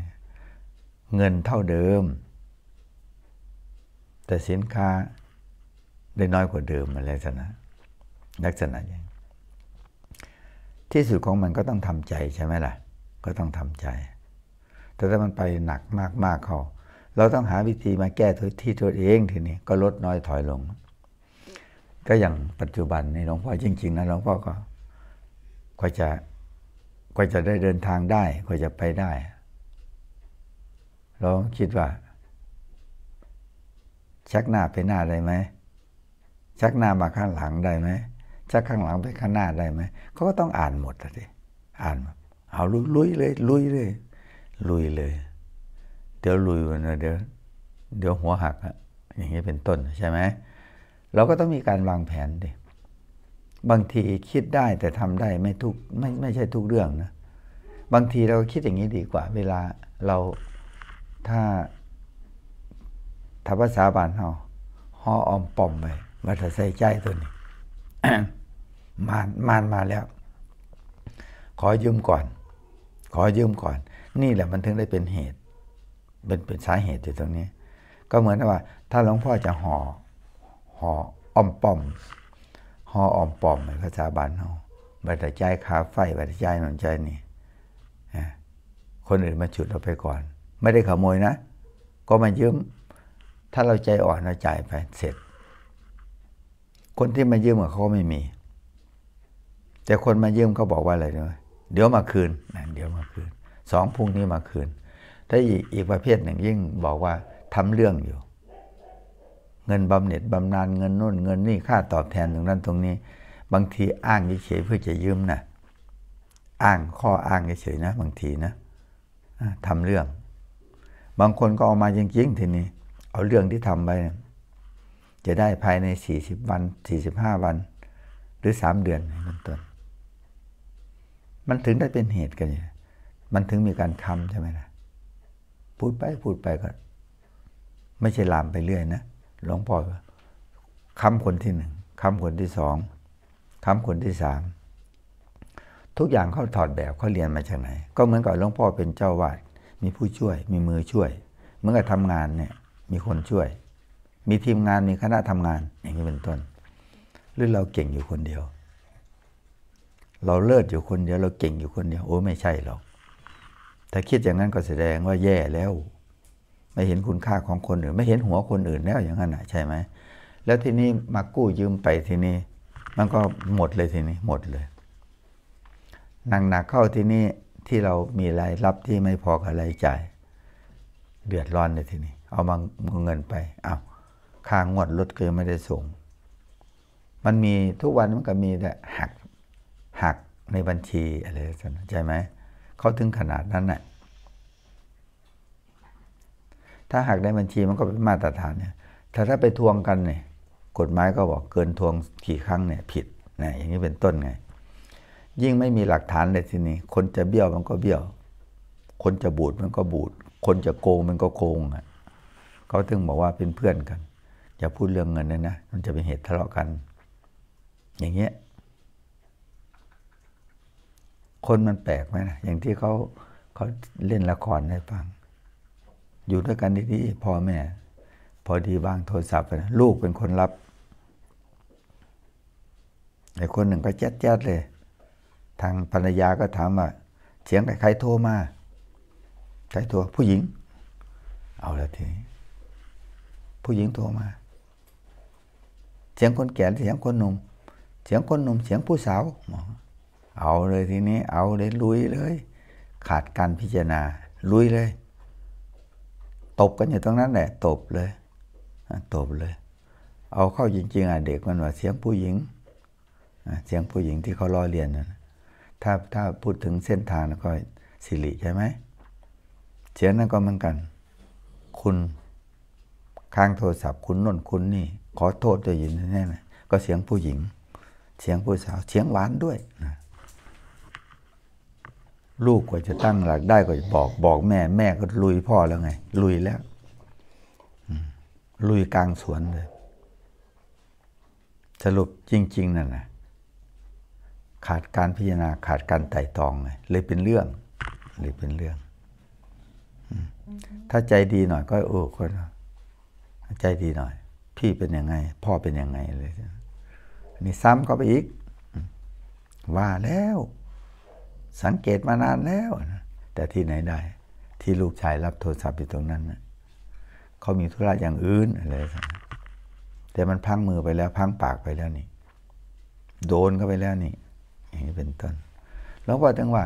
เงินเท่าเดิม แต่สินค้าได้น้อยกว่าเดิมอะไรลักษณะลักษณะอย่างที่สุดของมันก็ต้องทำใจใช่ไหมล่ะ ก็ต้องทำใจ แต่ถ้ามันไปหนักมากๆเขาเราต้องหาวิธีมาแก้ที่ตัวเองทีนี้ก็ลดน้อยถอยลง ก็อย่างปัจจุบันในหลวงพ่อจริง ๆนะหลวงพ่อก็ก็จะก็จะได้เดินทางได้ก็จะไปได้ เราคิดว่า ชักหน้าไปหน้า ได้ไหม ชักหน้ามาข้างหลังได้ไหมชักข้างหลังไปข้างหน้า ได้ไหมเขาก็ต้องอ่านหมดเลยอ่านเอาลุยเลย ลุยเลย ลุยเลยเดี๋ยว ลุยวันเดี๋ยวเดี๋ยวหัวหักอะอย่างนี้เป็นต้นใช่ไหม เราก็ต้องมีการวางแผนดิบางทีคิดได้แต่ทำได้ไม่ทุกไม่ไม่ใช่ทุกเรื่องนะบางทีเราคิดอย่างนี้ดีกว่า เวลาเราถ้าทับภาษาบาลเฮาห่อออมปอมไปมาถ้าใส่ใจตัวนี้มานมานมาแล้ว ขอยืมก่อน ขอยืมก่อน นี่แหละมันถึงได้เป็นเหตุเป็นเป็นสาเหตุอยู่ตรงนี้ ก็เหมือนว่า ถ้าหลวงพ่อจะห่อห่ออมปอม่อออมปอมในภาษาบ้านเราบัตรใจขาไฟบัตรใจนอนใจนี่ คนอื่นมาฉุดเราไปก่อน ไม่ได้ขโมยนะ ก็มายืม ถ้าเราใจอ่อนเราจ่ายไปเสร็จ คนที่มายืมกับเขาไม่มี แต่คนมายืมเขาบอกว่าอะไรด้วยเดี๋ยวมาคืนนะเดี๋ยวมาคืน สองพรุ่งนี้มาคืน ถ้าอีกอีกประเภทหนึ่งยิ่งบอกว่าทำเรื่องอยู่เงินบำเหน็จบำนาญเงินนู่นเงินนี่ค่าตอบแทนตรงนั้นตรงนี้ บางทีอ้างเฉยเพื่อจะยืมนะอ้างข้ออ้างเฉยนะ บางทีนะทำเรื่อง บางคนก็เอามาจริง ๆ ทีนี้ เอาเรื่องที่ทำไป จะได้ภายใน 40วัน45 วัน หรือ 3 เดือนเป็นต้นมันถึงได้เป็นเหตุกันเนี่ยมันถึงมีการทำใช่ไหมล่ะพูดไปพูดไปก็ ไม่ใช่ลามไปเรื่อยนะหลวงพ่อค้ำคนที่หนึ่งค้ำคนที่สองค้ำคนที่สามทุกอย่างเขาถอดแบบเขาเรียนมาจากไหนก็เหมือนกับหลวงพ่อเป็นเจ้าวาดมีผู้ช่วย มีมือช่วยเมื่อกับทำงานเนี่ย มีคนช่วย มีทีมงานมีคณะทำงานอย่างนี้เป็นต้น หรือเราเก่งอยู่คนเดียว เราเลิศอยู่คนเดียว เราเก่งอยู่คนเดียว โอ้ไม่ใช่หรอก ถ้าคิดอย่างนั้นก็แสดงว่าแย่แล้วไม่เห็นคุณค่าของคนอื่น ไม่เห็นหัวคนอื่น แล้วอย่างนั้นใช่ไหมแล้วทีนี้มากู้ยืมไปทีนี้ มันก็หมดเลยทีนี้ หมดเลยหนักกเข้าทีนี้ ที่เรามีรายรับที่ไม่พอกับรายจ่ายเดือดร้อนเลยทีนี้ เอามาเงินไป เอาค่างวดรถก็ยังไม่ได้ส่ง มันมีทุกวันมันก็มีแต่หักหักในบัญชีอะไรสักใช่ไหมเขาถึงขนาดนั้นแหละถ้าหากในบัญชีมันก็เป็นมาตรฐานเนี่ยถ้าถ้าไปทวงกันเนี่ย กฎหมายก็บอกเกินทวงกี่ครั้งเนี่ย ผิดนะ อย่างนี้เป็นต้นไง ยิ่งไม่มีหลักฐานเลยทีนี้คนจะเบี้ยวมันก็เบี้ยว คนจะบูดมันก็บูด คนจะโกงมันก็โกงอ่ะเขาถึงบอกว่าเป็นเพื่อนกันอย่าพูดเรื่องเงินเลยนะ มันจะเป็นเหตุทะเลาะกัน อย่างเงี้ย คนมันแปลกไหมนะ อย่างที่เขาเขาเล่นละครให้ฟังอยู่ด้วยกันดีๆ พ่อแม่ พอดีบ้างโทรศัพท์ไปลูกเป็นคนรับไอ้คนหนึ่งก็แจ๊ดแจ๊ดเลย ทางภรรยาก็ถามว่าเสียงใครโทรมาใครโทรผู้หญิง เอาละทีผู้หญิงโทรมาเสียงคนแก่เสียงคนหนุ่มเสียงคนหนุ่ม เสียงผู้สาวเอาเลยทีนี้ เอาเลยลุยเลย ขาดการพิจารณาลุยเลยตบกันอยู่ตรงนั้นแหละตบเลยตบเลย เอาเข้าจริงๆอ่ะเด็กมันว่าเสียงผู้หญิงเสียงผู้หญิงที่เขาล้อเลียนนะถ้าถ้าพูดถึงเส้นทางก็สิริใช่ไหมเสียงนั้นก็เหมือนกันคุณค้างโทรศัพท์คุณน่นคุณนี่ขอโทษจะยินแน่ๆก็เสียงผู้หญิง เสียงผู้สาวเสียงหวานด้วยนะลูกกว่าจะตั้งหลักได้ก็จะบอกบอกแม่แม่ก็ลุยพ่อแล้วไงลุยแล้วลุยกลางสวนเลย สรุปจริงๆนั่นนะขาดการพิจารณาขาดการไต่ตองไงเลยเป็นเรื่องเลยเป็นเรื่องถ้าใจดีหน่อยก็โอ้ก็ใจดีหน่อย พี่เป็นยังไง พ่อเป็นยังไงเลยนี่ซ้ำเข้าไปอีกว่าแล้วสังเกตมานานแล้วนะแต่ที่ไหนได้ที่ลูกชายรับโทรศัพท์อยู่ตรงนั้นนะเขามีธุระอย่างอื่นอะไรสักแต่มันพังมือไปแล้วพังปากไปแล้วนี่ โดนเข้าไปแล้วนี่อย่างนี้เป็นต้นแล้วงพ่อจึงว่า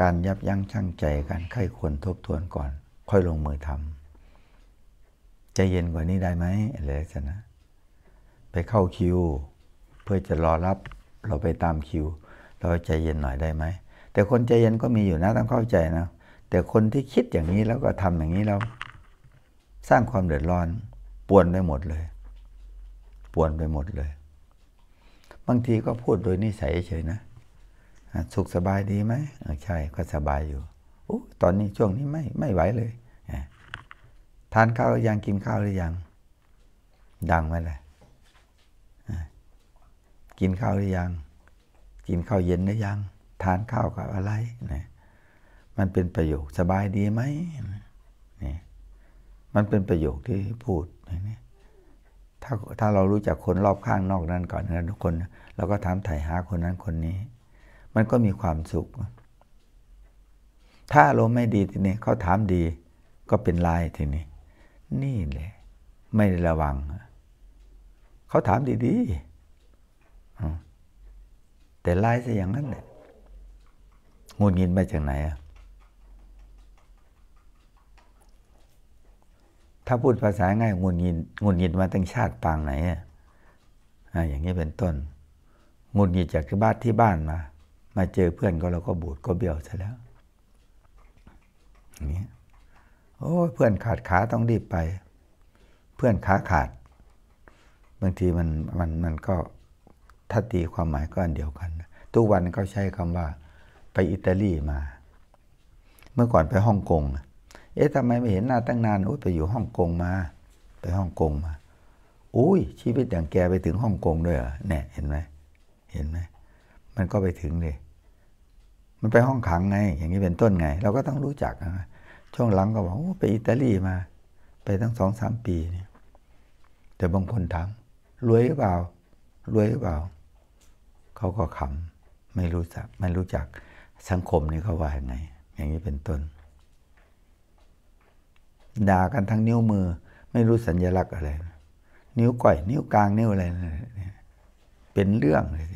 การยับยั้งชั่งใจการไข้ควรทบทวนก่อน ค่อยลงมือทำใจเย็นกว่านี้ได้ไหมอะไรสักนะไปเข้าคิว เพื่อจะรอรับเราไปตามคิว เราใจเย็นหน่อยได้ไหมแต่คนใจเย็นก็มีอยู่นะต้องเข้าใจนะแต่คนที่คิดอย่างนี้แล้วก็ทำอย่างนี้แล้วสร้างความเดือดร้อนป่วนไปหมดเลยป่วนไปหมดเลย บางทีก็พูดโดยนิสัยเฉยนะสุขสบายดีไหมใช่ ก็สบายอยู่อตอนนี้ช่วงนี้ไม่ไม่ไหวเลยทานข้าวหรือยังกินข้าวหรือยัง ดังไหมล่ะกินข้าวหรือยัง กินข้าวเย็นหรือยังทานข้าวกับอะไรนะ มันเป็นประโยคสบายดีไหมนี่มันเป็นประโยคที่พูดนะถ้าถ้าเรารู้จักคนรอบข้างนอกนั้นก่อนนะทุกคน เราก็ถามถ่ายหาคนนั้นคนนี้ มันก็มีความสุข ถ้าเรมไม่ดีทีนี้เขาถามดีก็เป็นลายทีนี้ นี่แหละ ไม่ได้ระวัง เขาถามดีๆ แต่ลายซะอย่างนั้นแหละงุนงินมาจากไหนอะ ถ้าพูดภาษาง่ายงุนงินงุนงินมาตั้งชาติปางไหนอะอย่างนี้เป็นต้นงุนงินจากที่บ้านที่บ้านมา มาเจอเพื่อนก็เราก็บูดก็เบี้ยวซะแล้วอย่างนี้โอ้เพื่อนขาดขาต้องรีบไป เพื่อนขาขาด บางทีมันมันมันก็ถ้าตีความหมายก็อันเดียวกัน ทุกวันเขาใช้คำว่าไปอิตาลีมา เมื่อก่อนไปฮ่องกง เอ๊ะทำไมไม่เห็นหน้าตั้งนานโอ้ยไปอยู่ฮ่องกงมา ไปฮ่องกงมา อุ้ยชีวิตอย่างแกไปถึงฮ่องกงด้วยเหรอเนี่ยเห็นไหมเห็นไหม มันก็ไปถึงเลยมันไปห้องขังไง อย่างนี้เป็นต้นไง เราก็ต้องรู้จักนะช่วงหลังก็บอกไปอิตาลีมา ไปตั้งสองสามปีเนี่ย แต่บางคนถามรวยหรือเปล่า รวยหรือเปล่า เขาก็ขำไม่รู้จัก ไม่รู้จักสังคมนี่เขาว่ายังไง อย่างนี้เป็นต้น ด่ากันทั้งนิ้วมือไม่รู้สัญญลักษณ์อะไร นิ้วก้อย นิ้วกลางนิ้วอะไร เป็นเรื่องเลย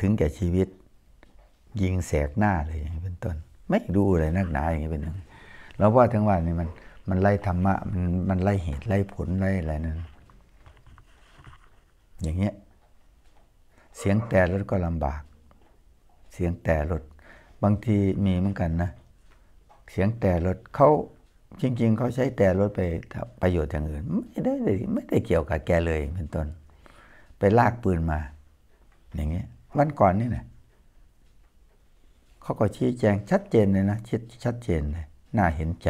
ถึงแก่ชีวิต ยิงแสกหน้าเลยอย่างนี้เป็นต้น ไม่ดูเลยนักหนาอย่างนี้เป็นหนึ่งเราว่าทั้งวันนี่มันมันไล่ธรรมะ มันมันไล่เหตุไล่ผลไล่อะไรนั่นอย่างเงี้ยเสียงแต่รถก็ลำบาก เสียงแต่รถบางทีมีเหมือนกันนะ เสียงแต่รถเขาจริงๆ เขาใช้แต่รถไปประโยชน์อย่างอื่นไม่ได้ไม่ได้เกี่ยวกับ แกเลย เป็นต้น ไปลากปืนมา อย่างเงี้ย วันก่อนนี่นะเขาก็ชี้แจงชัดเจนเลยนะชัดชัดเจนเลย น่าเห็นใจ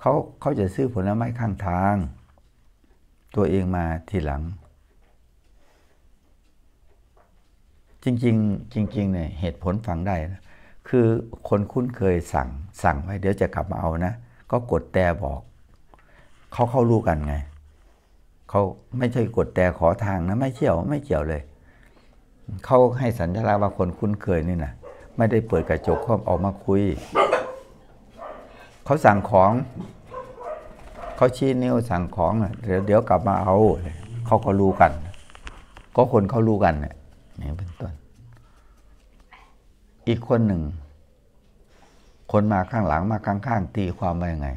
เขาเขาจะซื้อผลไม้ข้างทาง ตัวเองมาทีหลังจริงๆจริง ๆ เนี่ยเหตุผลฟังได้นะคือคนคุ้นเคยสั่งสั่งไว้เดี๋ยวจะกลับมาเอานะก็กดแต่บอกเขาเข้ารู้กันไงเขาไม่ใช่กดแต่ขอทางนะ ไม่เชี่ยวไม่เกี่ยวเลยเขาให้สัญลักษณ์ว่าคนคุ้นเคยนี่นะไม่ได้เปิดกระจกเข้าออกมาคุยเขาสั่งของเขาชี้นิ้วสั่งของเดี๋ยวเดี๋ยวกลับมาเอาเขาก็รู้กัน ก็คนเขารู้กันเนี่ยน่เป็นต้นอีกคนหนึ่ง คนมาข้างหลังมาข้างๆตีความว่ายังไง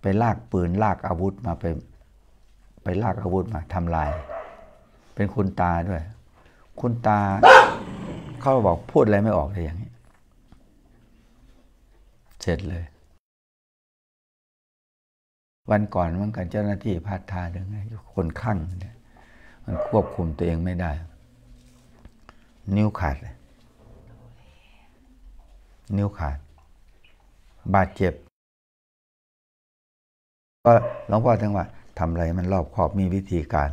ไปลากปืนลากอาวุธมา ไปไปลากอาวุธมาทำลาย เป็นคุณตาด้วย คุณตา เขาบอกพูดอะไรไม่ออกเลยอย่างนี้ เสร็จเลย วันก่อนมันกันเจ้าหน้าที่พาดทาหรือไงคนข้างเนี่ยมันควบคุมตัวเองไม่ได้นิ้วขาดนิ้วขาด บาดเจ็บ ก็หลวงพ่อถึงว่าทำอะไรมันรอบขอบมีวิธีการ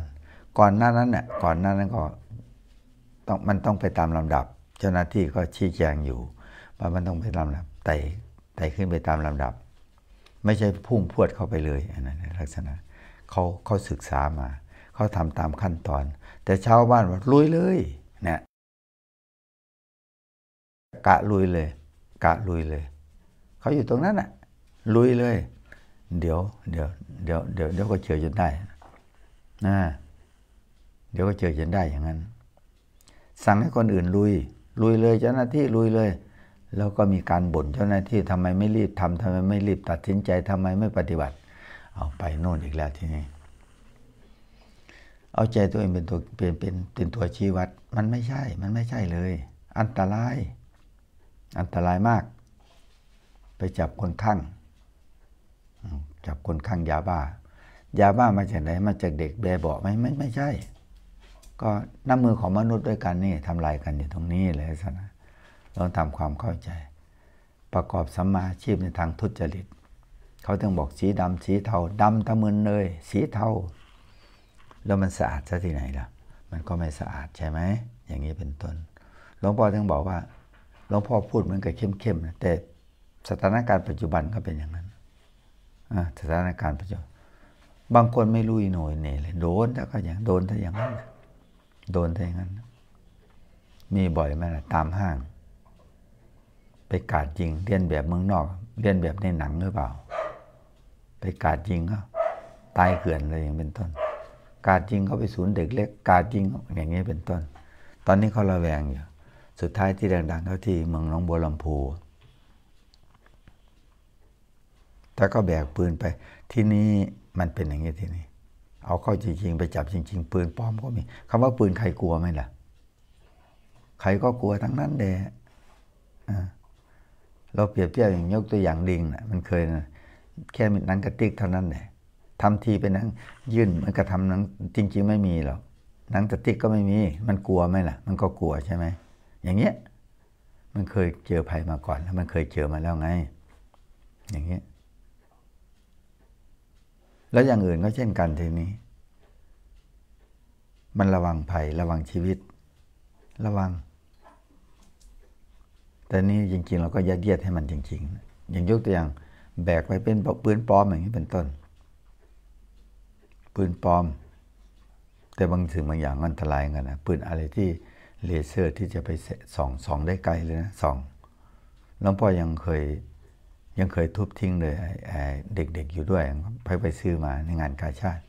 ก่อนหน้านั้นเนี่ยก่อนหน้านั้นก็ต้องมันต้องไปตามลำดับ เจ้าหน้าที่ก็ชี้แจงอยู่ว่ามันต้องไปตามลำดับไต่ไต่ขึ้นไปตามลำดับ ไม่ใช่พุ่งพวดเข้าไปเลยอันนั้นลักษณะ เขาเขาศึกษามา เขาทำตามขั้นตอน แต่ชาวบ้านว่าลุยเลย เนี่ยกะลุยเลยกะลุยเลย เขาอยู่ตรงนั้นอะลุยเลย เดี๋ยว เดี๋ยวเดี๋ยวเดี๋ยวเดี๋ยวก็เจอจนได้นะเดี๋ยวก็เจอจนได้อย่างนั้น สั่งให้คนอื่นลุย ลุยเลยเจ้าหน้าที่ลุยเลย แล้วก็มีการบ่นเจ้าหน้าที่ทำไมไม่รีบทำทำไมไม่รีบตัดสินใจทำไมไม่ปฏิบัติ เอาไปโน่นอีกแล้วทีนี้เอาใจตัวเองเป็นตัวเป็นเป็นเป็นตัวชี้วัดมันไม่ใช่ มันไม่ใช่เลย อันตรายอันตรายมาก ไปจับคนข้างจับคนข้างยาบ้า ยาบ้ามาจากไหนมาจากเด็กแบเบาไม่ไม่ไม่ใช่ ก็น้ำมือของมนุษย์ด้วยกันนี่ทำลายกันอยู่ตรงนี้เลยสนะเราทำความเข้าใจ ประกอบสัมมาชีพในทางทุจริตเขาถึงบอกสีดำสีเทาดำตะมึนเลย สีเทาแล้วมันสะอาดซะที่ไหนล่ะ มันก็ไม่สะอาดใช่ไหมอย่างนี้เป็นต้นหลวงพ่อถึงบอกว่าหลวงพ่อพูดเหมือนกับเข้มๆนะแต่ สถานการณ์ปัจจุบันก็เป็นอย่างนั้นสถานการณ์ปัจจุบันบางคนไม่รู้อีหน่อยเนี่ยเลยโดนแ้วก็อย่างโดนถ้าอย่างนั้นโดนถ้าอย่างนั้น มีบ่อยไหม่ะตามห้าง ไปกาดยิง เลียนแบบเมืองนอก เลียนแบบในหนังหรือเปล่า ไปกาดยิงก็ตายเกลื่อนเลยอย่างเป็นต้น กาดยิงเขาไปศูนย์เด็กเล็กกาดยิงอย่างนี้เป็นต้น ตอนนี้เขาระแวงอยู่สุดท้ายที่ดังๆเท่าที่เมืองหนองบัวลำพูถ้าก็แบกปืนไป ที่นี่มันเป็นอย่างนี้ที่นี่ เอาเข้าจริง ๆ ไปจับจริง ๆ ปืนปลอมก็มีคำว่าปืนใครกลัวไหมล่ะ ใครก็กลัวทั้งนั้นเดะเราเปรียบเทียบอย่างยกตัวอย่างลิงนะมันเคยนะแค่นังกระติกเท่านั้นแหละทำทีเป็นนังยื่นมันกระทำนังจริงๆ ไม่มีหรอกนังกระติกก็ไม่มี มันกลัวไหมล่ะ มันก็กลัวใช่ไหมอย่างเงี้ยมันเคยเจอภัยมาก่อนแล้วมันเคยเจอมาแล้วไงอย่างเงี้ยแล้วอย่างอื่นก็เช่นกันทีนี้ มันระวังภัยระวังชีวิต ระวังแต่นี่จริง ๆ เราก็ยัดเยียดให้มันจริง ๆ อย่างยกตัวอย่าง แบกไปเป็นปืนปลอมอย่างนี้เป็นต้น ปืนปลอม แต่บางสิ่งบางอย่างอันตรายกันนะปืนอะไรที่เลเซอร์ที่จะไปส่องส่องได้ไกลเลยนะส่องหลวงพ่อยังเคยยังเคยทุบทิ้งเลยเด็กๆ อยู่ด้วย ไปไปซื้อมาในงานกาชาติ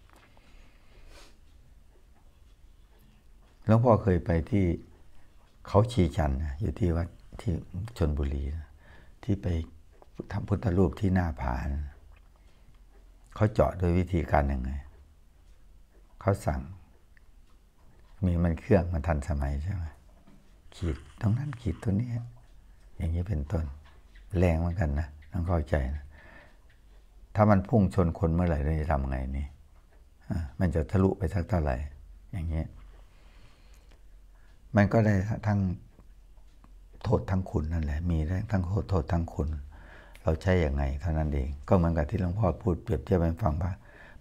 หลวงพ่อเคยไปที่เขาชีจัน อยู่ที่วัดที่ชนบุรี ที่ไปทำพุทธรูปที่หน้าผาน เขาเจาะโดยวิธีการยังไงเขาสั่งมีมันเครื่องมันทันสมัยใช่ไหมขีด ตรงนั้นขีดตัวนี้ อย่างนี้เป็นต้น แรงเหมือนกันนะ ต้องเข้าใจนะถ้ามันพุ่งชนคนเมื่อไหร่เราจะทำไงนี่มันจะทะลุไปสักเท่าไหร่ อย่างเงี้ยมันก็ได้ทั้งโทษทั้งคุณนั่นแหละ มีทั้งโทษโทษทั้งคุณ เราใช้อย่างไงเท่านั้นเอง ก็เหมือนกับที่หลวงพ่อพูดเปรียบเทียบให้ฟังว่า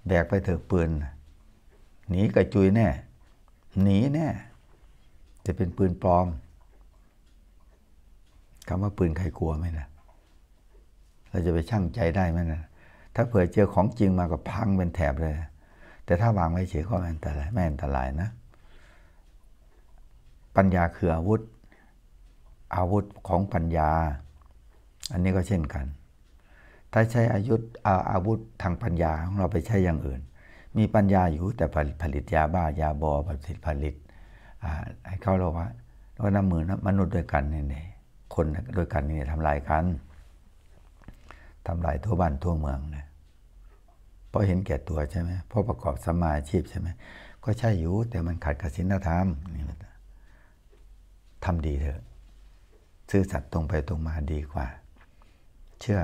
แบกไปเถอะปืน หนีกระจุยแน่หนีแน่จะเป็นปืนปลอมคำว่าปืนใครกลัวไหมนะเราจะไปชั่งใจได้ไหมนะ ถ้าเผื่อเจอของจริงมาก็พังเป็นแถบเลย แต่ถ้าวางไว้เฉยก็ม่อันตรายไม่อันตรายนะปัญญาคืออาวุธอาวุธของปัญญา อันนี้ก็เช่นกัน ถ้าใช้อายุธอาอาวุธทางปัญญาของเราไปใช้อย่างอื่นมีปัญญาอยู่ แต่ผลิตยาบ้ายาบอผลิตผลิตให้เข้าโลภะแล้วน้ำมือนะมนุษย์ด้วยกันเนี่ยคนด้วยกันนี่ทำลายกันทำลายทั่วบ้านทั่วเมืองนะเพราะเห็นแก่ตัวใช่ไหมเพราะประกอบสมาชีพใช่ไหมก็ใช่อยู่ แต่มันขัดกับศีลธรรมนี่ทำดีเถอะ ซื่อสัตย์ตรงไปตรงมาดีกว่า เชื่อ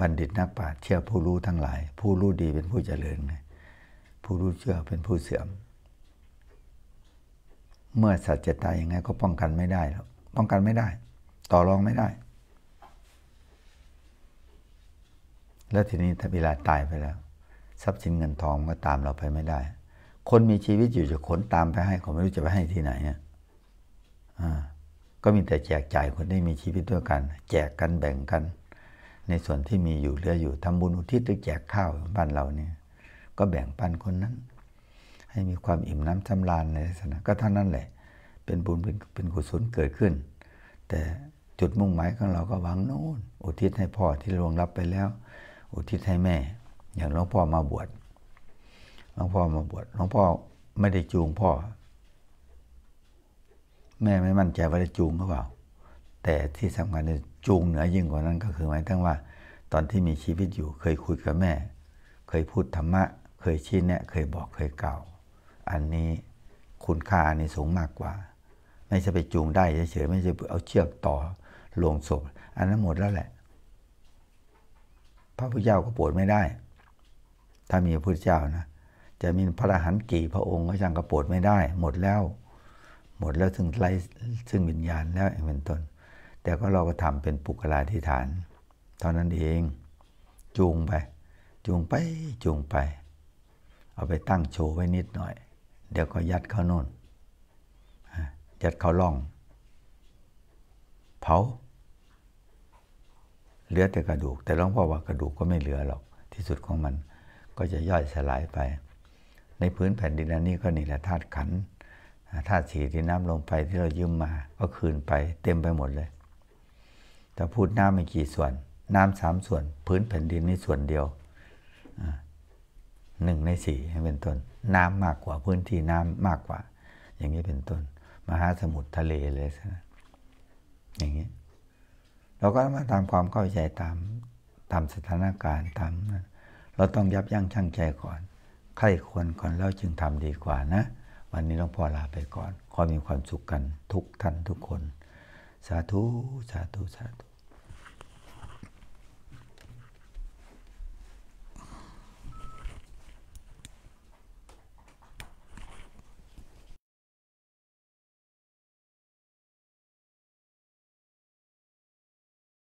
บัณฑิตนักปราชญ์เชื่อผู้รู้ทั้งหลาย ผู้รู้ดีเป็นผู้เจริญนงผู้รู้เชื่อเป็นผู้เสื่อม เมื่อสัตว์จะตายยังไง ก็ป้องกันไม่ได้แล้วป้องกันไม่ได้ ต่อรองไม่ได้ แล้วทีนี้ถ้าเวลาตายไปแล้ว ทรัพย์สินเงินทองก็ตามเราไปไม่ได้ คนมีชีวิตอยู่จะขนตามไปให้กขไม่รู้จะไปให้ที่ไหนเนี่ยก็มีแต่แจกจ่ายคนได้มีชีวิตด้วยกัน แจกกันแบ่งกัน ในส่วนที่มีอยู่เหลืออยู่ ทำบุญอุทิศหรือแจกข้าวบ้านเราเนี่ยก็แบ่งปันคนนั้น ให้มีความอิ่มน้ำชำราญในลักษณะก็เท่านั้นแหละ เป็นบุญเป็นเป็นกุศลเกิดขึ้น แต่จุดมุ่งหมายของเราก็หวังโน่นอุทิศให้พ่อที่ลวงรับไปแล้ว อุทิศให้แม่ อย่างหลวงพ่อมาบวชหลวงพ่อมาบวชหลวงพ่อไม่ได้จูงพ่อ แม่ไม่มั่นใจว่าได้จูงหรือเปล่า แต่ที่สำคัญจูงเหนือยิ่งกว่านั้นก็คือหมายถึงว่า ตอนที่มีชีวิตอยู่เคยคุยกับแม่ เคยพูดธรรมะเคยชี้แนะเคยบอกเคยกล่าว อันนี้คุณค่าอันนี้สูงมากกว่า ไม่ใช่ไปจูงได้ เฉยๆไม่ใช่เอาเชือกต่อลงศพ อันนั้นหมดแล้วแหละ พระพุทธเจ้าก็โปรดไม่ได้ ถ้ามีพระพุทธเจ้านะ จะมีพระอรหันต์กี่พระองค์ก็ยังกระโปรดไม่ได้ หมดแล้ว หมดแล้วซึ่งไรซึ่งวิญญาณแล้วเป็นต้น แต่ก็เราก็ทำเป็นปุกลาธิฐานเท่านั้นเอง จูงไป จูงไป จูงไปเอาไปตั้งโชว์ไว้นิดหน่อย เดี๋ยวก็ยัดเข้าโน่นยัดเข้าล่อง เผา เหลือแต่กระดูก แต่รลองพ่อว่ากระดูกก็ไม่เหลือหรอก ที่สุดของมันก็จะย่อยสลายไป ในพื้นแผ่นดินอันนี้ก็นี่แหละธาตุขันธาตุสีที่น้ำลงไปที่เรายืมมา ก็คืนไปเต็มไปหมดเลย แต่พูดน้ำไม่กี่ส่วน น้ำสามส่วน พื้นแผ่นดินนี่ส่วนเดียวหนึ่งในสี่เป็นต้น น้ำมากกว่าพื้นที่น้ำมากกว่า อย่างนี้เป็นต้นมหาสมุทรทะเลเลยนะอย่างนี้เราก็มาตามความเข้าใจตามตามสถานการณ์ตามเราต้องยับยั้งชั่งใจก่อน ใครควรก่อนแล้วจึงทำดีกว่านะ วันนี้หลวงพ่อลาไปก่อนขอมีความสุขกันทุกท่านทุกคน สาธุสาธุสาธุ